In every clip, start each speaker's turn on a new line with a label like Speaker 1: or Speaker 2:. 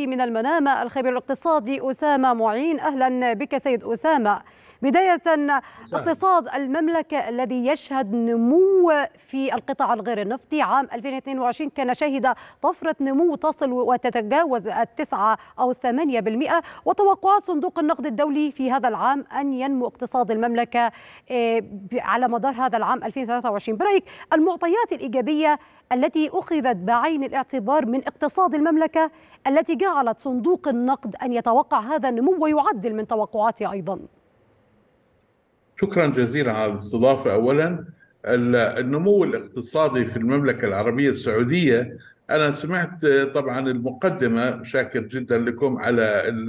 Speaker 1: من المنامة الخبير الاقتصادي أسامة معين أهلا بك سيد أسامة بداية اقتصاد المملكة الذي يشهد نمو في القطاع الغير النفطي عام 2022 كان شهد طفرة نمو تصل وتتجاوز التسعة أو الثمانية بالمئة وتوقعات صندوق النقد الدولي في هذا العام أن ينمو اقتصاد المملكة آه، على مدار هذا العام 2023 برأيك المعطيات الإيجابية التي أخذت بعين الاعتبار من اقتصاد المملكة التي جعلت صندوق النقد أن يتوقع هذا النمو ويعدل من توقعاته أيضاً
Speaker 2: شكرا جزيلا على الاستضافة أولا النمو الاقتصادي في المملكة العربية السعودية أنا سمعت آه، طبعا المقدمة شاكر جدا لكم على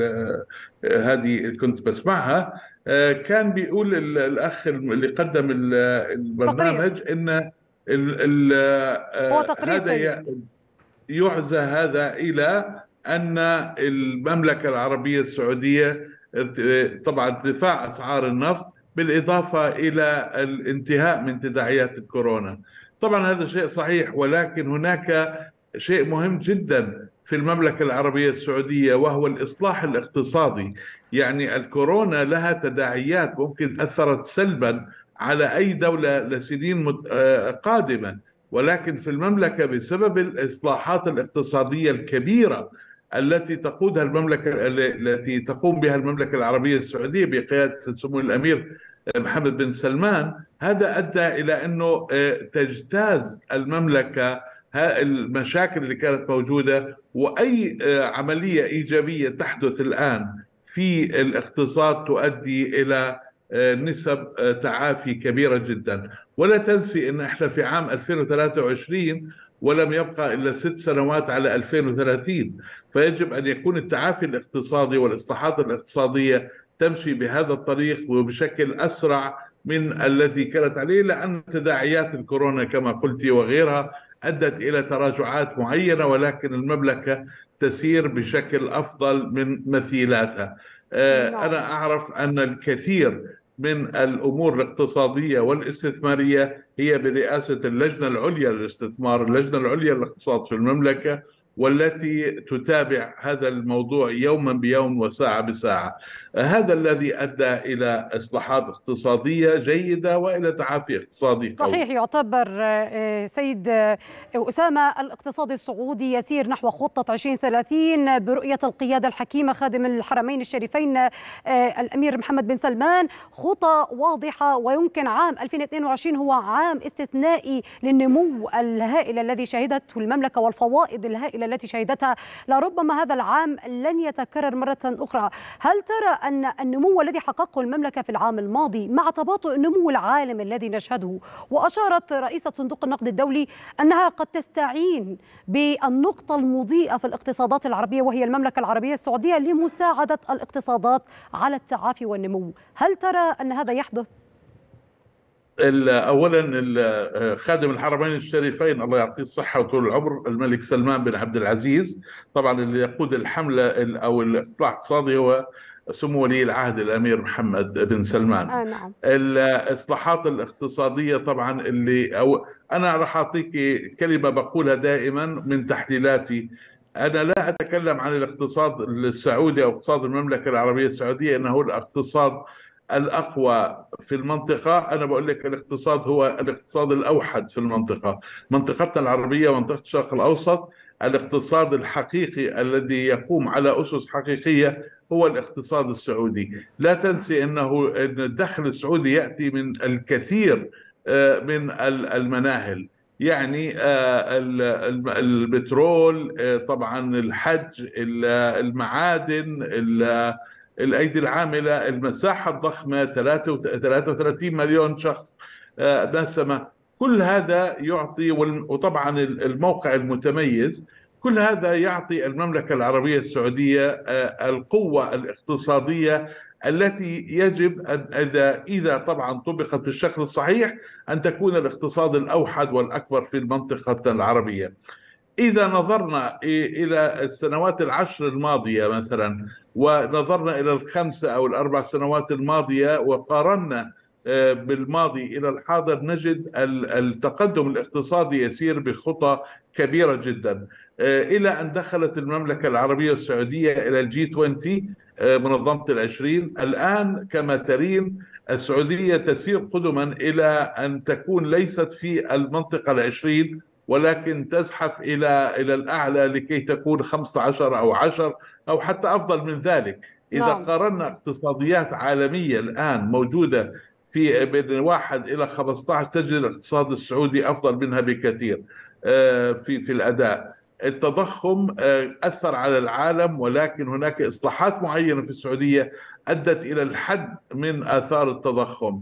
Speaker 2: آه، هذه كنت بسمعها آه، كان بيقول الأخ اللي قدم البرنامج تقريب. إن ال ال هذا يعزى هذا إلى أن المملكة العربية السعودية طبعا ارتفاع أسعار النفط بالاضافه الى الانتهاء من تداعيات الكورونا. طبعا هذا شيء صحيح ولكن هناك شيء مهم جدا في المملكه العربيه السعوديه وهو الاصلاح الاقتصادي، يعني الكورونا لها تداعيات ممكن اثرت سلبا على اي دوله لسنين آه، قادمه، ولكن في المملكه بسبب الاصلاحات الاقتصاديه الكبيره التي تقودها المملكة التي تقوم بها المملكة العربية السعودية بقيادة سمو الأمير محمد بن سلمان هذا أدى إلى أنه آه، تجتاز المملكة المشاكل اللي كانت موجودة وأي آه، عملية إيجابية تحدث الآن في الاقتصاد تؤدي إلى آه، نسب تعافي كبيرة جدا ولا تنسي أن احنا في عام 2023 ولم يبقى إلا ست سنوات على 2030 فيجب أن يكون التعافي الاقتصادي والاصلاحات الاقتصادية تمشي بهذا الطريق وبشكل أسرع من الذي كانت عليه لأن تداعيات الكورونا كما قلت وغيرها أدت إلى تراجعات معينة ولكن المملكة تسير بشكل أفضل من مثيلاتها آه، نعم. أنا أعرف أن الكثير من الامور الاقتصاديه والاستثماريه هي برئاسه اللجنه العليا للاستثمار، اللجنه العليا للاقتصاد في المملكه والتي تتابع هذا الموضوع يوما بيوم وساعه بساعه. هذا الذي ادى الى اصلاحات اقتصاديه جيده والى تعافي اقتصادي قوي. صحيح
Speaker 1: يعتبر آه، آه، سيد آه، اسامه الاقتصاد السعودي يسير نحو خطه 2030 برؤيه القياده الحكيمه خادم الحرمين الشريفين الامير محمد بن سلمان خطى واضحه ويمكن عام 2022 هو عام استثنائي للنمو الهائل الذي شهدته المملكه والفوائد الهائله التي شهدتها لربما هذا العام لن يتكرر مره اخرى هل ترى أن النمو الذي حققه المملكة في العام الماضي مع تباطؤ النمو العالم الذي نشهده وأشارت رئيسة صندوق النقد الدولي أنها قد تستعين بالنقطة المضيئة في الاقتصادات العربية وهي المملكة العربية السعودية لمساعدة الاقتصادات على التعافي والنمو هل ترى أن هذا يحدث؟
Speaker 2: اولا خادم الحرمين الشريفين الله يعطيه الصحه وطول العمر الملك سلمان بن عبد العزيز طبعا اللي يقود الحمله او الاصلاح الاقتصادي هو سمو ولي العهد الامير محمد بن سلمان آه نعم. الاصلاحات الاقتصاديه طبعا اللي أو انا راح اعطيك كلمه بقولها دائما من تحليلاتي انا لا اتكلم عن الاقتصاد السعودي او اقتصاد المملكه العربيه السعوديه انه هو الاقتصاد الاقوى في المنطقه انا بقول لك الاقتصاد هو الاقتصاد الاوحد في المنطقه منطقتنا العربيه ومنطقه الشرق الاوسط الاقتصاد الحقيقي الذي يقوم على أسس حقيقية هو الاقتصاد السعودي لا تنسي أنه أن الدخل السعودي يأتي من الكثير آه، من المناهل يعني آه، البترول آه، طبعا الحج المعادن الايدي العامله المساحه الضخمه 33 مليون شخص نسمه كل هذا يعطي وطبعا الموقع المتميز كل هذا يعطي المملكة العربية السعودية آه، القوة الاقتصادية التي يجب أن إذا, إذا طبعا طبقت بالشكل الصحيح أن تكون الاقتصاد الأوحد والأكبر في المنطقة العربية إذا نظرنا إلى السنوات العشر الماضية مثلا ونظرنا إلى الخمسة أو الأربع سنوات الماضية وقارنا بالماضي الى الحاضر نجد التقدم الاقتصادي يسير بخطى كبيره جدا آه، الى ان دخلت المملكه العربيه السعوديه الى الجي 20 آه، منظمه العشرين الان كما ترين السعوديه تسير قدما الى ان تكون ليست في المنطقه العشرين ولكن تزحف الى الى الاعلى لكي تكون 15 او 10 او حتى افضل من ذلك اذا نعم. قارنا اقتصاديات عالميه الان موجوده في بين واحد الى 15 تجد الاقتصاد السعودي افضل منها بكثير آه، في في الاداء. التضخم آه، اثر على العالم ولكن هناك اصلاحات معينه في السعوديه ادت الى الحد من اثار التضخم.